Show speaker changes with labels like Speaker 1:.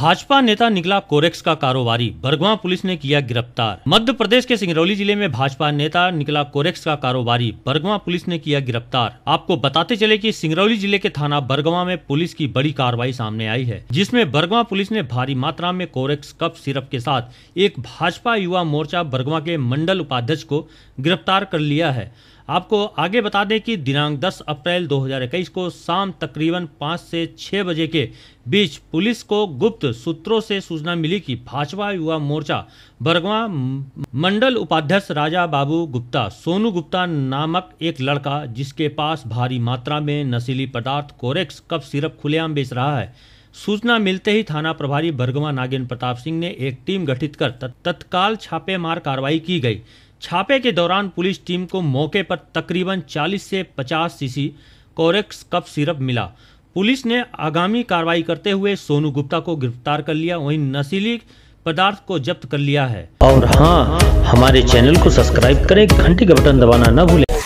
Speaker 1: भाजपा नेता निकला कोरेक्स का कारोबारी बरगवा पुलिस ने किया गिरफ्तार मध्य प्रदेश के सिंगरौली जिले में भाजपा नेता निकला कोरेक्स का कारोबारी बरगवा पुलिस ने किया गिरफ्तार आपको बताते चले कि सिंगरौली जिले के थाना बरगवा में पुलिस की बड़ी कार्रवाई सामने आई है जिसमें बरगवा पुलिस ने भारी मात्रा में कोरेक्स कप सिरप के साथ एक भाजपा युवा मोर्चा बरगवा के मंडल उपाध्यक्ष को गिरफ्तार कर लिया है आपको आगे बता दें कि दिनांक 10 अप्रैल 2021 को शाम तकरीबन 5 से 6 बजे के बीच पुलिस को गुप्त सूत्रों से सूचना मिली कि भाजपा युवा मोर्चा बरगवा मंडल उपाध्यक्ष राजा बाबू गुप्ता सोनू गुप्ता नामक एक लड़का जिसके पास भारी मात्रा में नशीली पदार्थ कोरेक्स कप सिरप खुलेआम बेच रहा है सूचना मिलते ही थाना प्रभारी बरगवा नागेन्द्र प्रताप सिंह ने एक टीम गठित कर तत्काल छापेमार कार्रवाई की गई छापे के दौरान पुलिस टीम को मौके पर तकरीबन 40 से 50 सीसी कोरेक्स कप सिरप मिला पुलिस ने आगामी कार्रवाई करते हुए सोनू गुप्ता को गिरफ्तार कर लिया वहीं नशीली पदार्थ को जब्त कर लिया है
Speaker 2: और हाँ हमारे चैनल को सब्सक्राइब करें घंटी का बटन दबाना न भूलें